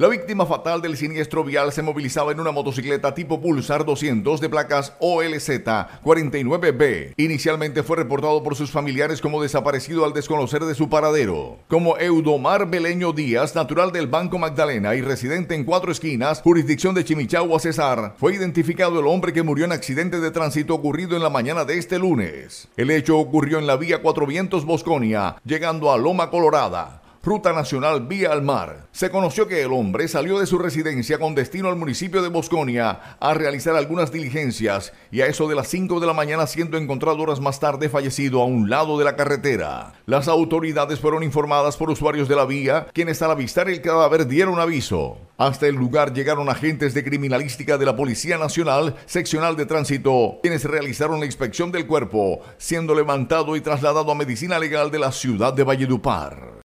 La víctima fatal del siniestro vial se movilizaba en una motocicleta tipo Pulsar 200 de placas OLZ 49B. Inicialmente fue reportado por sus familiares como desaparecido al desconocer de su paradero. Como Eudomar Beleño Díaz, natural del Banco Magdalena y residente en Cuatro Esquinas, jurisdicción de Chimichagua, Cesar, fue identificado el hombre que murió en accidente de tránsito ocurrido en la mañana de este lunes. El hecho ocurrió en la vía Cuatro Vientos Bosconia, llegando a Loma Colorada. Ruta Nacional Vía al Mar. Se conoció que el hombre salió de su residencia con destino al municipio de Bosconia a realizar algunas diligencias y a eso de las 5 de la mañana siendo encontrado horas más tarde fallecido a un lado de la carretera. Las autoridades fueron informadas por usuarios de la vía, quienes al avistar el cadáver dieron aviso. Hasta el lugar llegaron agentes de criminalística de la Policía Nacional, seccional de tránsito, quienes realizaron la inspección del cuerpo, siendo levantado y trasladado a medicina legal de la ciudad de Valledupar.